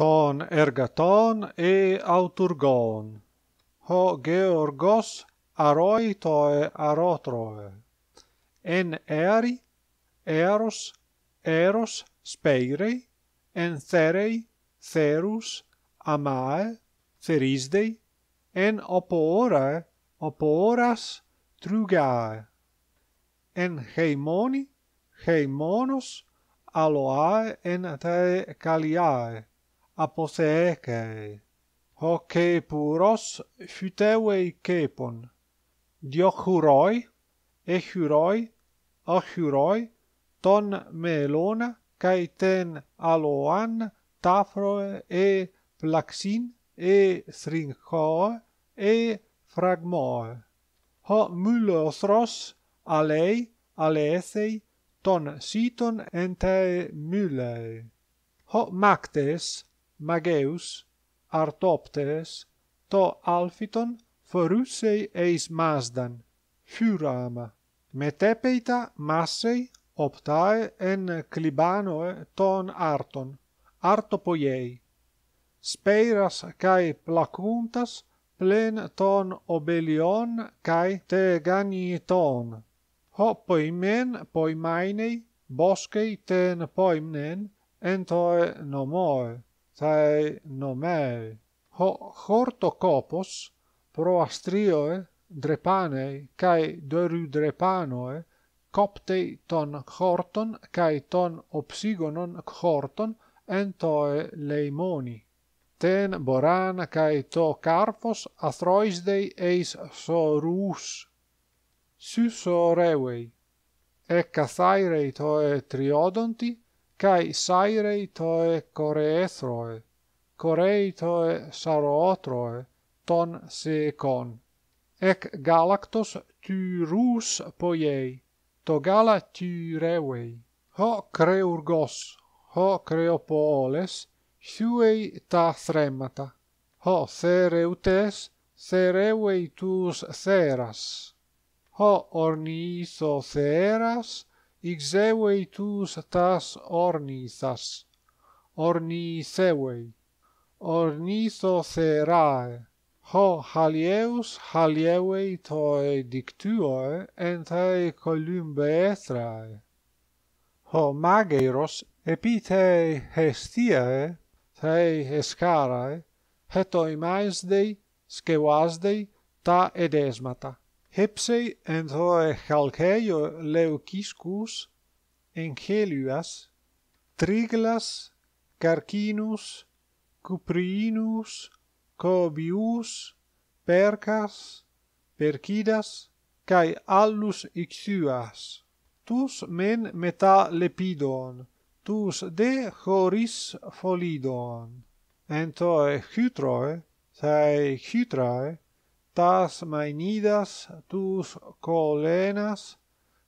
ton ergaton e auturgon ho georgos aroi to e arotroe en eri eros eros speirei en therei therus amae therisdei en opora oporas trugae en heimoni heimonos aloae en te caliae aposees ke oke puross futaway kepon dio huroi e huroi a huroi ton melona kaiten aloan tafroe e plaxin e sringho e fragmor ha mulleross ale alesei ton siton ente muller ha maktes mageus artopteres to alfiton forusei eis masdan furama metepeita masei optae en clibano ton arton arto poiei speiras kai placuntas plen ton obelion kai te gani ton hopoi men poi mainei boskei ten poimnen entoe no moe tae nomei. Ho horto copos pro astrioe drepanei cae doru drepanoe coptei ton horton cae ton opsigonon horton entoe leimoni. Ten boran cae to carfos athroisdei eis sorus. Sus orevei. Ec athairei toe triodonti kai sairei toe coreethroe, corei toe sarootroe, ton secon. Ec galactus tyrus poiei, to gala tyrewei. Ho creurgos, ho creopoles, chuei ta thremata. Ho thereutes, thereuei tus theras. Ho ornitho theras, Ιξεύει τους τας ορνήθας, ορνίθευει, ορνίθο θεράε, χαλιεύς χαλιεύει το εδικτύωε εν θέ κολυμπέθραε. ο Χω μάγερος επί τα εστίαε, τα εσκάραε, ετοιμάζδει, σκευάζδει τα εδέσματα. Hepsei en thoe chalceio leucisquus, encheluas, triglas, carcinus, cuprinus, cobius, percas, percidas, cae allus ixuas. Tus men meta lepidon, tus de choris folidon. Entoi thoe chytroe, thai chytrae, tas mainidas tus colenas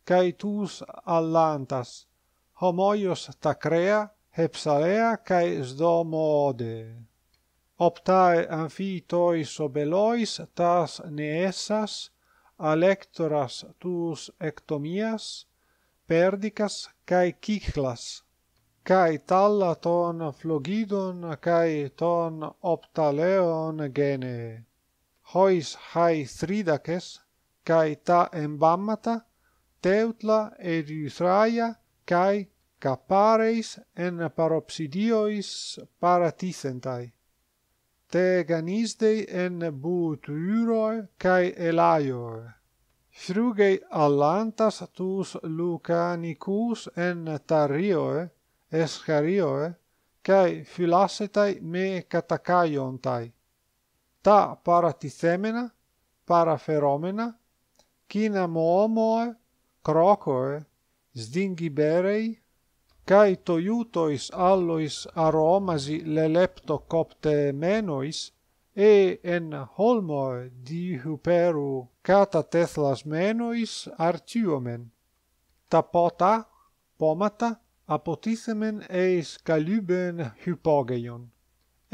kai tus allantas homoios tacrea hepsalea kai sdomode optae amphitois obelois tas neessas alectoras tus ectomias perdicas kai kichlas kai talla ton flogidon kai ton optaleon genee hois hai thridakes, kai ta embammata, teutla erythraia, kai capareis en paropsidiois paratithentai. Te ganisdei en butyroi kai elaior Frugei allantas tus lucanicus en tarioe, escharioe, kai filasetai me catacaiontai. Ta paratithemena, paraferomena, kina momoa, crocoe, sdingiberae, kai to iutois allois aromasi lelepto copte menois, e en holmoe di huperu kata tethlas menois artio men. Ta pota, pomata, apotithemen eis calyben hypogaeion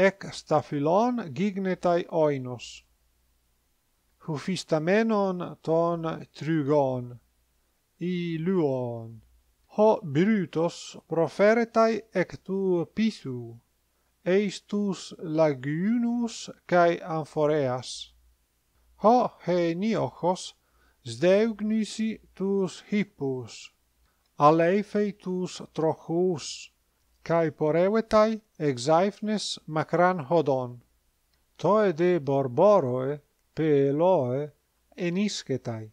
ec staphylon gignetai oinos hufistamenon ton trugon i luon ho brutos proferetai ec tu eis eistus lagunus cae amphoreas. Ho, he niochos, sdeugnisi tus hippus, aleifei tus trochus, kai porevetai exaifnes macran hodon. Toe de borboroe peloe enisketai.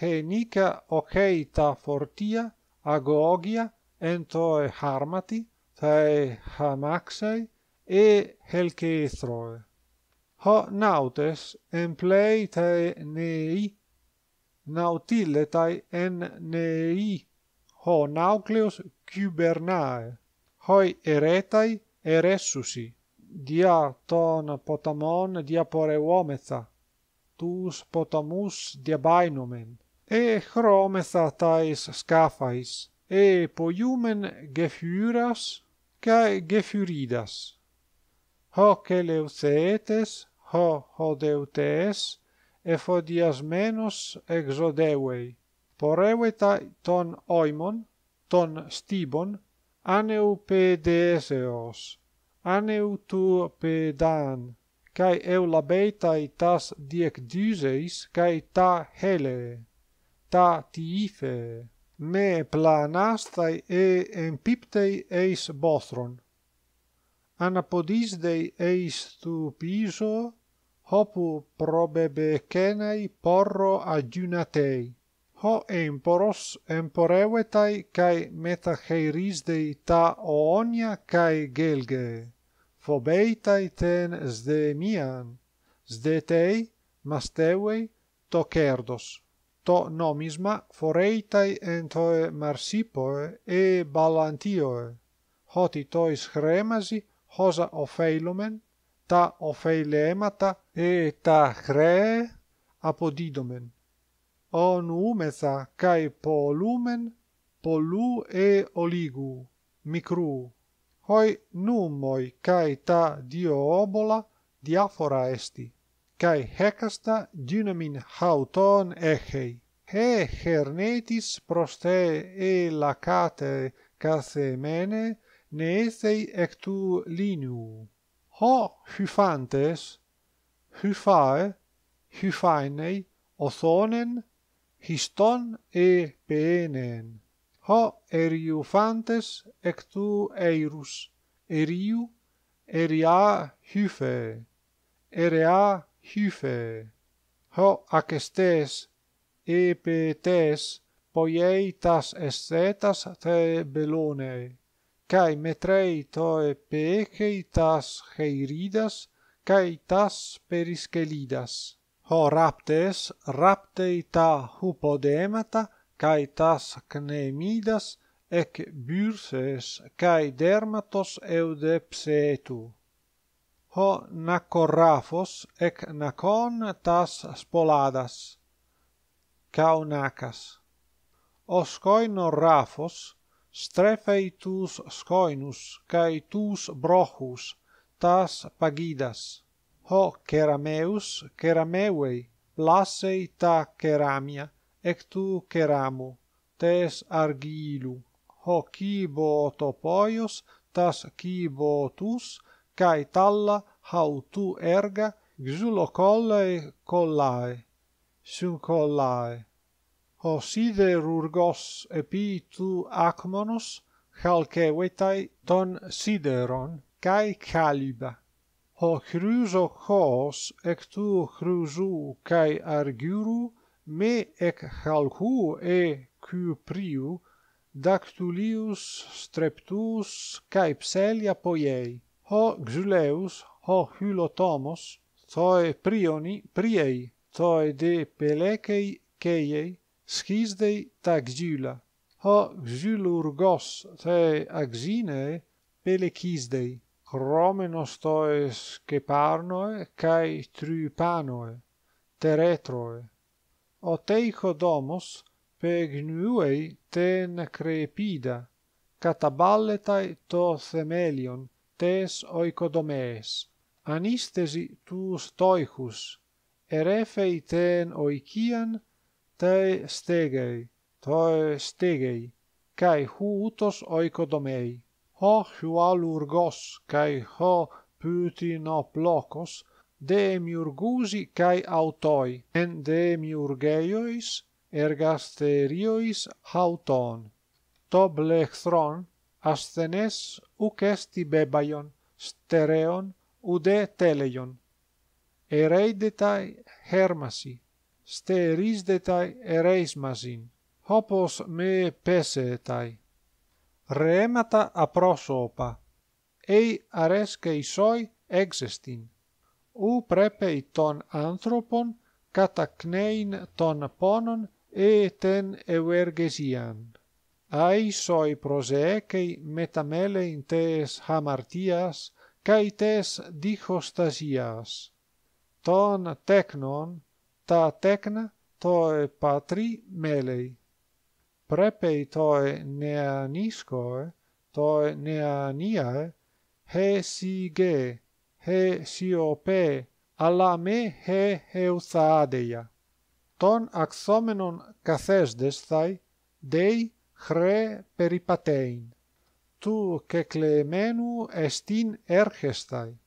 He nica oceita fortia agogia entoe harmati tae hamaxei e helcethroe. Ho nautes emplei tae nei nautiletai en nei ho naucleus cubernae hoi eretai eressusi dia ton potamon dia uometha tus potamus dia e chrometha tais scafais e poiumen gefuras cae gefuridas ho celeuceetes ho ho deutees e fo dias menos ton oimon ton stibon aneu pe deeseos, aneu tur pe cae eulabetae tas diecduzeis, cae ta hele, ta tifeae, me planastae e empipteis eis bothron, anapodisteis eis tu piso, hopu probebe cenei porro adjunatei, ho emporos emporevetai kai metacheirisdei ta oonia kai gelge, phobeitai ten sde mian, sde to kerdos. To nomisma foreitai entoe marsipoe e balantioe, hoti tois chremasi hosa ofeilumen, ta ofeilemata e ta chree apodidomen. O umesa kai polumen polu e oligu micru hoi numoi kai ta diobola diafora esti kai hekasta dynamin hauton ehei he hernetis proste e lacate casemene ne esei ec tu linu ho hyfantes hyfae hyfainei othonen histon e peenen ho eriu fantes eirus eriu eria hyphe eria hyphe ho acestes e petes poiei tas estetas te belone kai metrei toe pekei tas heiridas kai tas periskelidas ho raptes raptei ta hupodemata kai tas knemidas ek burses kai dermatos eudepsetu ho nakorrafos ek nakon tas spoladas kaunakas o skoino rafos strefei tus skoinus kai tus brochus tas pagidas ho kerameus keramewei plasei ta keramia ek tu keramu tes argilu ho kibo to poios tas kibo tus kai talla hau tu erga xulo collae collae sun collae ho side rurgos epi tu acmonus, halke ton sideron kai caliba ho chruso chos ec tu chrusu kai arguru me ec halhu e cupriu dactulius streptus kai pselia poiei ho xuleus ho hylotomos toi prioni priei toi de pelekei keiei schisdei tagjula ho xulurgos te axine pelekisdei promenos toes ceparnoe cae trypanoe, teretroe. O teicodomos pegnuei ten crepida, cataballetai to themelion tes oicodomees, anistesi tus toichus, erefei ten oician te stegei, te stegei, cae huutos oicodomei ho hualurgos urgos kai ho putino no plocos de mi kai autoi en de mi urgeois ergaste riois hauton to blechron asthenes u kesti bebaion stereon u de teleion ereidetai hermasi steris ereismasin, ereis masin hopos me pesetai Rhemeta aprosopa ei areskei soi exestin ou prepeiton anthropon kataknein ton ponon eten euergesian ai soi prosekei metamele entes hamartias kai tes dihostasias ton technon ta tekna to e patri melei πρέπει το νεανίσκορ, το νεανίαρ, χε σιγέ, χε σιωπέ, αλλά με χε χεουθάδεια. Τον αξόμενον καθέσδεσθαι, δει χρε περιπατέιν. Του κεκλεμένου εστίν έρχεσθαι.